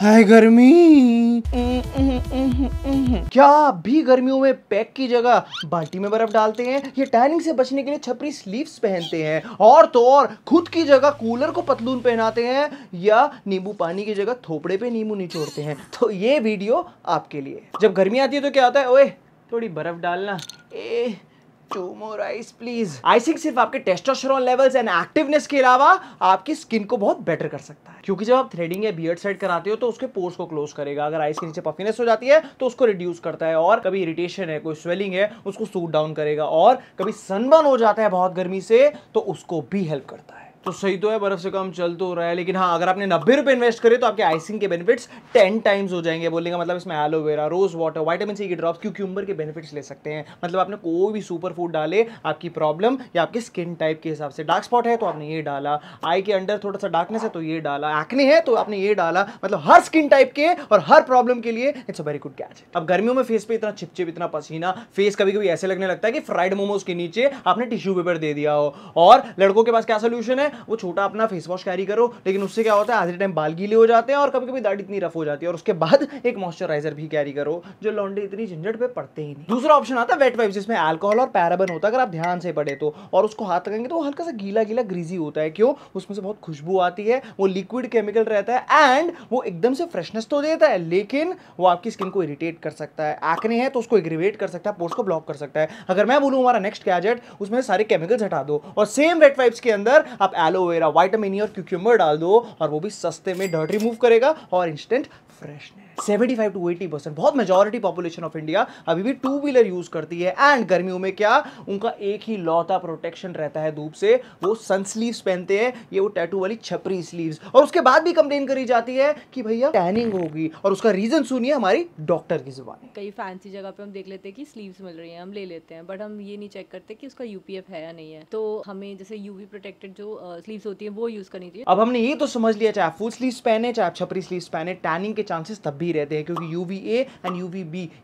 हाय गर्मी क्या आप भी गर्मियों में पैक की जगह बाल्टी में बर्फ डालते हैं ये टैनिंग से बचने के लिए छपरी स्लीव्स पहनते हैं और तो और खुद की जगह कूलर को पतलून पहनाते हैं या नींबू पानी की जगह थोपड़े पे नींबू निचोड़ते हैं तो ये वीडियो आपके लिए जब गर्मी आती है तो क्या होता है ओए थोड़ी बर्फ डालना a two more ice please icing सिर्फ आपके टेस्टोस्टेरोन लेवल्स एंड एक्टिवनेस के अलावा आपकी स्किन को बहुत बेटर कर सकता है क्योंकि जब आप थ्रेडिंग या बियड सेट कराते हो तो उसके पोर्स को क्लोज करेगा अगर आइस के नीचे पफिनेस हो जाती है तो उसको रिड्यूस करता है और कभी इरिटेशन है कोई स्वेलिंग है उसको सूट डाउन करेगा और कभी सनबर्न हो जाता है बहुत गर्मी से तो उसको भी हेल्प करता है तो सही तो है बर्फ से कम चल तो हो रहा है लेकिन हाँ अगर आपने नब्बे रुपए इन्वेस्ट करे तो आपके आइसिंग के बेनिफिट्स टेन टाइम्स हो जाएंगे बोलने का मतलब इसमें aloe vera rose water vitamin C के ड्रॉप्स उम्र के बेनिफिट्स ले सकते हैं मतलब आपने कोई भी सुपर फूड डाले आपकी प्रॉब्लम या आपकी स्किन टाइप के हिसाब से डार्क स्पॉट है तो आपने ये डाला आई के अंडर थोड़ा सा डार्कनेस है तो ये डाला एक्ने है तो आपने ये डाला मतलब हर स्किन टाइप के और हर प्रॉब्लम के लिए it's a very good catch अब गर्मियों में फेस पे इतना छिपचिप इतना पसीना फेस कभी कभी ऐसे लगने लगता है कि फ्राइड मोमोज के नीचे आपने टिश्यू पेपर दे दिया हो और लड़कों के पास क्या सोल्यूशन है वो छोटा अपना फेस वॉश कैरी करो लेकिन उससे क्या होता है आज के टाइम बाल गीले हो जाते हैं और कभी कभी दाढ़ी इतनी रफ हो जाती है और उसके बाद एक मॉइस्चराइजर भी कैरी करो जो लॉन्डे इतनी झंझट पे पड़ते ही नहीं दूसरा ऑप्शन आता है वेट वाइप जिसमें एल्कोहल और पैराबन होता है अगर आप ध्यान से पड़े तो और उसको हाथ लगेंगे तो हल्का सा गीला गीला ग्रीजी होता है क्यों उसमें से बहुत खुशबू आती है वो लिक्विड केमिकल रहता है एंड वो एकदम से फ्रेशनेस तो देता है लेकिन वो आपकी स्किन को इरिटेट कर सकता है आकने है तो उसको एग्रीवेट कर सकता है पोर्स को ब्लॉक कर सकता है अगर मैं बोलूँ हमारा नेक्स्ट गैजेट उसमें सारे केमिकल्स हटा दो और सेम वेट वाइप्स के अंदर आप एलोवेरा वाइटामिन e और क्यूक्यूमर डाल दो और वो भी सस्ते में डर्ट रिमूव करेगा और इंस्टेंट फ्रेशनेस 75 टू 80 परसेंट बहुत मेजोरिटी पॉपुलेशन ऑफ इंडिया अभी भी टू व्हीलर यूज करती है एंड गर्मियों में क्या उनका एक ही लौता प्रोटेक्शन रहता है धूप से वो सन स्लीव्स पहनते हैं ये वो टैटू वाली छपरी स्लीव्स और उसके बाद भी कंप्लेन करी जाती है कि भैया टैनिंग होगी और उसका रीजन सुनिए हमारी डॉक्टर की जुबान कई फैंसी जगह पे हम देख लेते हैं कि स्लीव्स मिल रही है हम ले लेते हैं बट हम ये नहीं चेक करते कि उसका यूपीएफ है या नहीं है तो हमें जैसे यूवी प्रोटेक्टेड जो स्लीव होती है वो यूज करनी चाहिए अब हमने ये तो समझ लिया चाहे फुल स्लीव पहने चाहे छपरी स्लीव पहने टैनिंग के चांसेस तब भी रहते हैं क्योंकि यू एंड यू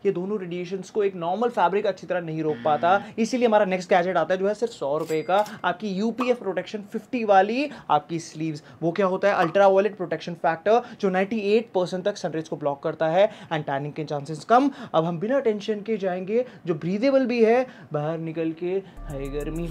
ये दोनों रेडिएशन को एक नॉर्मल फैब्रिक अच्छी तरह नहीं रोक पाता इसीलिए हमारा नेक्स्ट गैजेट आता है जो है सिर्फ सौ रुपए का आपकी यू प्रोटेक्शन फिफ्टी वाली आपकी स्लीव वो क्या होता है अल्ट्रा वॉलेट प्रोटेक्शन फैक्टर जो 98 परसेंट तक सनरेज को ब्लॉक करता है एंड टैनिंग के चांसेस कम अब हम बिना टेंशन के जाएंगे जो ब्रीदेबल भी है बाहर निकल के है गर्मी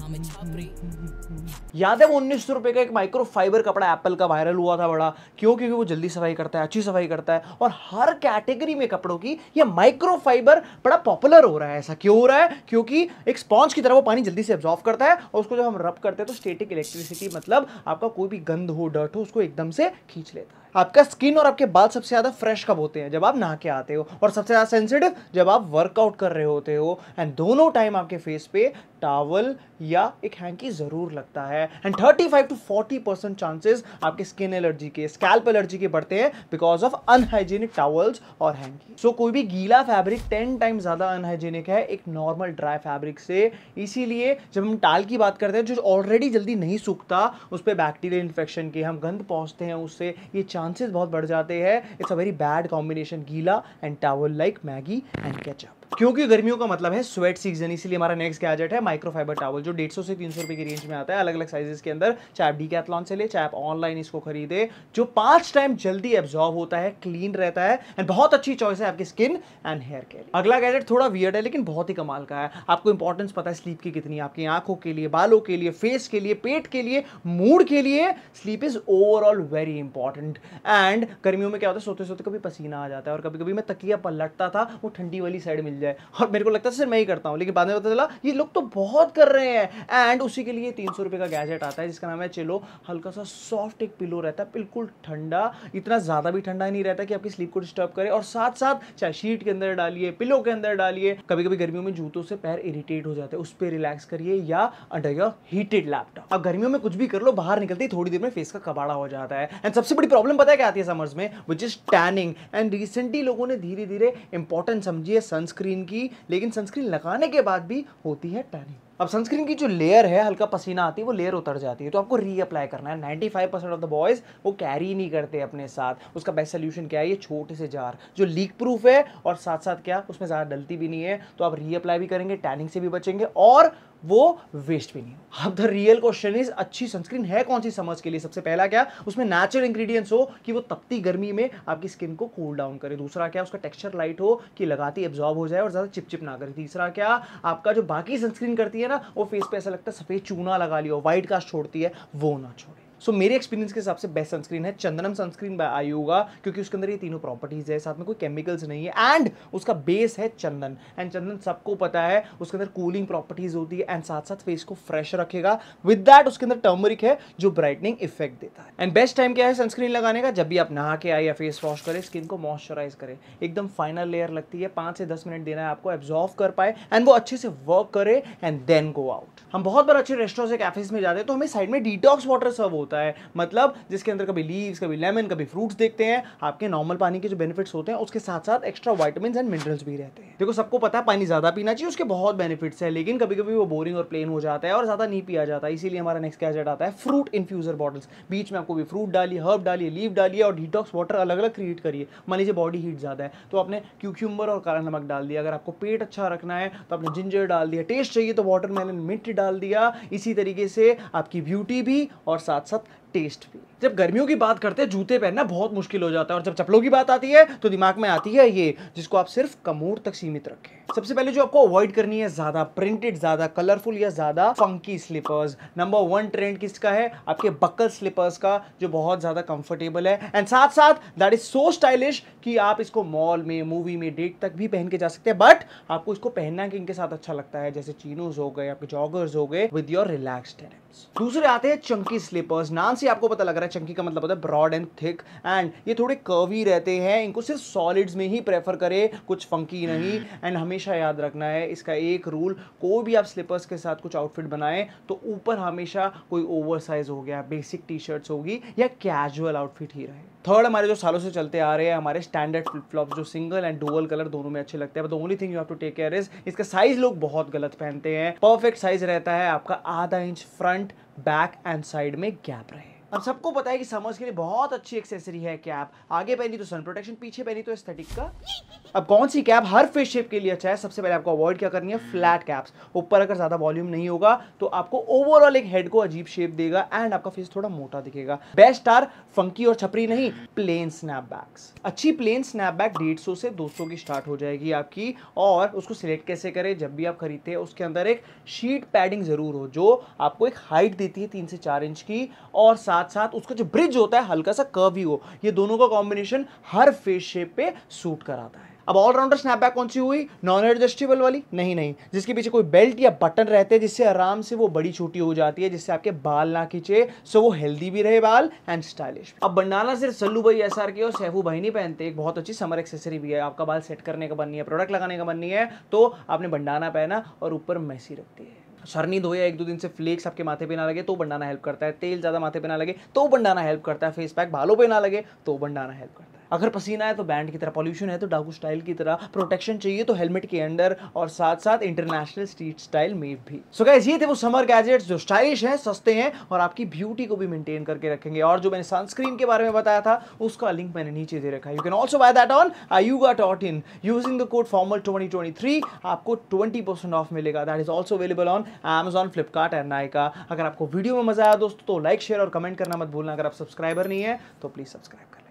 याद है वो उन्नीस रुपए का एक माइक्रो फाइबर कपड़ा एप्पल का वायरल हुआ था बड़ा क्यों क्योंकि वो जल्दी सफाई करता है अच्छी सफाई करता है और हर कैटेगरी में कपड़ों की ये माइक्रो फाइबर बड़ा पॉपुलर हो रहा है ऐसा क्यों हो रहा है क्योंकि एक स्पॉन्ज की तरह वो पानी जल्दी से एब्जॉर्व करता है और उसको जब हम रब करते हैं तो स्टेटिक इलेक्ट्रिसिटी मतलब आपका कोई भी गंद हो डर्ट हो उसको एकदम से खींच लेता है आपका स्किन और आपके बाल सबसे ज़्यादा फ्रेश कब होते हैं जब आप नहा के आते हो और सबसे ज़्यादा सेंसिटिव जब आप वर्कआउट कर रहे होते हो एंड दोनों टाइम आपके फेस पे टावल या एक हैंकी ज़रूर लगता है एंड 35 टू 40 परसेंट चांसेस आपके स्किन एलर्जी के स्कैल्प एलर्जी के बढ़ते हैं बिकॉज ऑफ अनहाइजीनिक टावल्स और हैंकी सो so, कोई भी गीला फैब्रिक 10 टाइम ज़्यादा अनहाइजीनिक है एक नॉर्मल ड्राई फैब्रिक से इसीलिए जब हम टाल की बात करते हैं जो ऑलरेडी जल्दी नहीं सूखता उस पर बैक्टीरिया इन्फेक्शन के हम गंद पहुँचते हैं उससे ये चांस चांसेस बहुत बढ़ जाते हैं it's a very bad combination गीला and towel like Maggi and ketchup क्योंकि गर्मियों का मतलब है स्वेट सीजन इसलिए हमारा नेक्स्ट गैजेट है माइक्रोफाइबर टावल जो 150 से 300 रुपए की रेंज में आता है अलग अलग साइजेस के अंदर चाहे आप डीकैथलॉन से ले चाहे आप ऑनलाइन इसको खरीदे जो पांच टाइम जल्दी एब्जॉर्व होता है क्लीन रहता है एंड बहुत अच्छी चॉइस है आपकी स्किन एंड हेयर के लिए अगला गैजेट थोड़ा वियर्ड है लेकिन बहुत ही कमाल का है आपको इंपॉर्टेंस पता है स्लीप की कितनी आपकी आंखों के लिए बालों के लिए फेस के लिए पेट के लिए मूड के लिए sleep is overall very important and गर्मियों में क्या होता है सोते सोते कभी पसीना आ जाता है और कभी कभी मैं तकिया पलटता था वो ठंडी वाली साइड मिल मिल जाए और मेरे को लगता था सर मैं ही करता हूँ लेकिन बाद में पता चला ये लोग तो बहुत कर रहे हैं एंड उसी के लिए तीन सौ का गैजेट आता है जिसका नाम है चिलो हल्का सा सॉफ्ट एक पिलो रहता है बिल्कुल ठंडा इतना ज़्यादा भी ठंडा नहीं रहता कि आपकी स्लीप को डिस्टर्ब करे और साथ साथ चाहे शीट के अंदर डालिए पिलो के अंदर डालिए कभी कभी गर्मियों में जूतों से पैर इरिटेट हो जाते हैं उस पर रिलैक्स करिए या अंडर योर हीटेड लैपटॉप अब गर्मियों में कुछ भी कर लो बाहर निकलते ही थोड़ी देर में फेस का कबाड़ा हो जाता है एंड सबसे बड़ी प्रॉब्लम पता है क्या आती है समर्स में which is tanning and recently लोगों ने धीरे धीरे इंपॉर्टेंट समझी है सनस्क्रीन सनस्क्रीन की लेकिन सनस्क्रीन लगाने के बाद भी होती है टैनिंग अब सनस्क्रीन की जो लेयर है हल्का पसीना आती है वो लेयर उतर जाती है तो आपको रीअप्लाई करना है 95 five percent of the boys वो कैरी नहीं करते अपने साथ उसका बेस्ट सोल्यूशन क्या है ये छोटे से जार जो लीक प्रूफ है और साथ साथ क्या उसमें ज़्यादा डलती भी नहीं है तो आप रीअप्लाई भी करेंगे टैनिंग से भी बचेंगे और वो वेस्ट भी नहीं अब द रियल क्वेश्चन इज अच्छी सनस्क्रीन है कौन सी समझ के लिए सबसे पहला क्या उसमें नेचुरल इंग्रेडिएंट्स हो कि वो तपती गर्मी में आपकी स्किन को कूल डाउन करे दूसरा क्या उसका टेक्सचर लाइट हो कि लगाती एब्जॉर्ब हो जाए और ज़्यादा चिपचिप ना करे तीसरा क्या आपका जो बाकी सनस्क्रीन करती है ना वो फेस पे ऐसा लगता है सफ़ेद चूना लगा लिया व्हाइट कास्ट छोड़ती है वो ना छोड़े सो मेरे एक्सपीरियंस के हिसाब से बेस्ट सनस्क्रीन है चंदनम सनस्क्रीन आई होगा क्योंकि उसके अंदर ये तीनों प्रॉपर्टीज़ है साथ में कोई केमिकल्स नहीं है एंड उसका बेस है चंदन एंड चंदन सबको पता है उसके अंदर कूलिंग प्रॉपर्टीज़ होती है एंड साथ साथ फेस को फ्रेश रखेगा विद दैट उसके अंदर टर्मरिक है जो ब्राइटनिंग इफेक्ट देता है एंड बेस्ट टाइम क्या है सनस्क्रीन लगाने का जब भी आप नहा के आए या फेस वॉश करें स्किन को मॉइस्चराइज करें एकदम फाइनल लेयर लगती है पाँच से दस मिनट देना है आपको एब्जॉर्व कर पाए एंड वो अच्छे से वर्क करे एंड देन गो आउट हम बहुत बार अच्छे रेस्टोरेंट से कैफेज में जाते हैं तो हमें साइड में डिटॉक्स वाटर सर्व होता है होता है मतलब जिसके अंदर कभी लीव्स कभी लेमन कभी फ्रूट्स देखते हैं आपके नॉर्मल पानी के जो बेनिफिट्स होते हैं उसके साथ साथ एक्स्ट्रा वाइटमिन एंड मिनरल्स भी रहते हैं देखो सबको पता है पानी ज़्यादा पीना चाहिए उसके बहुत बेनिफिट्स है लेकिन कभी कभी वो बोरिंग और प्लेन हो जाता है और ज़्यादा नहीं पिया जाता इसीलिए हमारा नेक्स्ट कैजेट आता है फ्रूट इन्फ्यूजर बॉटल्स बीच में आपको भी फ्रूट डालिए हर्ब डालिए लीव डालिए और डिटॉक्स वाटर अलग अलग क्रिएट करिए मान लीजिए बॉडी हीट ज़्यादा है तो आपने क्यूक्यूम्बर और काला नमक डाल दिया अगर आपको पेट अच्छा रखना है तो आपने जिंजर डाल दिया टेस्ट चाहिए तो वाटरमेलन मिट्टी डाल दिया इसी तरीके से आपकी ब्यूटी भी और साथ साथ sat टेस्ट भी जब गर्मियों की बात करते हैं जूते पहनना बहुत मुश्किल हो जाता है और जब चप्पलों की बात आती है तो दिमाग में आती है ये जिसको आप सिर्फ कमोर तक सीमित रखें सबसे पहले जो आपको अवॉइड करनी है ज़्यादा प्रिंटेड ज़्यादा कलरफुल या ज़्यादा funky slippers number one trend किसका है आपके बकल स्लीपर्स का जो बहुत ज़्यादा कंफर्टेबल है एंड साथ साथ दैट इज सो स्टाइलिश कि आप इसको मॉल में मूवी में डेट तक भी पहन के जा सकते हैं बट आपको इसको पहनना कि इनके साथ अच्छा लगता है जैसे चीनोज हो गए आपके जॉगर्स हो गए विद योर रिलैक्स टेनिम्स दूसरे आते हैं चंकी स्लीपर्स नाम से आपको पता लग रहा है चंकी का मतलब होता है ब्रॉड एंड थिक एंड ये थोड़े कर्वी रहते हैं इनको सिर्फ सॉलिड्स में ही प्रेफर करें कुछ फंकी नहीं एंड हमेशा याद रखना है इसका एक रूल कोई भी आप स्लीपर्स के साथ कुछ आउटफिट बनाएं तो ऊपर हमेशा कोई ओवर साइज हो गया बेसिक टी शर्ट्स होगी या कैजुअल आउटफिट ही रहे थर्ड हमारे जो सालों से चलते आ रहे हैं हमारे स्टैंडर्ड फ्लिप फ्लॉप जो सिंगल एंड डुअल कलर दोनों में अच्छे लगते हैं but only thing you have to take care is इसका साइज लोग बहुत गलत पहनते हैं परफेक्ट साइज रहता है आपका आधा inch front back and side में गैप रहे हम सबको पता है कि समर्स के लिए बहुत अच्छी एक्सेसरी है कैप आगे पहनी तो सन प्रोटेक्शन पीछे पहनी तो एस्थेटिक का अब कौन सी कैप हर फेस शेप के लिए अच्छा है सबसे पहले आपको अवॉइड क्या करनी है फ्लैट कैप्स ऊपर अगर ज़्यादा वॉल्यूम नहीं होगा तो आपको ओवरऑल एक हेड को अजीब शेप देगा एंड आपका फेस थोड़ा मोटा दिखेगा बेस्ट आर फंकी और छपरी नहीं प्लेन स्नैपबैक्स अच्छी प्लेन स्नैपबैक डेढ़ सौ से दो सौ की स्टार्ट हो जाएगी आपकी और उसको सिलेक्ट कैसे करें जब भी आप खरीदते हैं उसके अंदर एक शीट पैडिंग ज़रूर हो जो आपको एक हाइट देती है तीन से चार इंच की और साथ साथ साथ उसका जो ब्रिज होता है हल्का सा कर्व ही हो ये दोनों का कॉम्बिनेशन हर फेस शेप पे सूट कराता है अब ऑलराउंडर स्नैपबैक कौन सी हुई नॉन एडजस्टेबल वाली नहीं नहीं जिसके पीछे कोई बेल्ट या बटन रहते हैं जिससे आराम से वो बड़ी छोटी हो जाती है जिससे आपके बाल ना खींचे सो वो हेल्दी भी रहे बाल एंड स्टाइलिश अब बंडाना सिर्फ सल्लू भाई एस आर के और सैफू भाई नहीं पहनते एक बहुत अच्छी समर एक्सेसरी भी है आपका बाल सेट करने का बननी है प्रोडक्ट लगाने का बननी है तो आपने बंडाना पहना और ऊपर मैसी रखती है सरनी धोए एक दो दिन से फ्लेक्स आपके माथे पे ना लगे तो बंडाना हेल्प करता है तेल ज़्यादा माथे पे ना लगे तो बंडाना हेल्प करता है फेस पैक बालों पे ना लगे तो बंडाना हेल्प करता है अगर पसीना है तो बैंड की तरह पॉल्यूशन है तो डाकू स्टाइल की तरह प्रोटेक्शन चाहिए तो हेलमेट के अंडर और साथ साथ इंटरनेशनल स्ट्रीट स्टाइल में भी सो so ये थे वो समर गैजेट्स जो स्टाइलिश हैं सस्ते हैं और आपकी ब्यूटी को भी मेंटेन करके रखेंगे और जो मैंने सनस्क्रीन के बारे में बताया था उसका लिंक मैंने नीचे दे रखा you can also buy that on Ayuga dot in using the code formal twenty आपको ट्वेंटी ऑफ मिलेगा that is also available on Amazon Flipkart and Nykaa अगर आपको वीडियो में मजा आया दोस्तों तो लाइक शेयर और कमेंट करना मत भूलना अगर आप सब्सक्राइबर नहीं है तो प्लीज सब्सक्राइब कर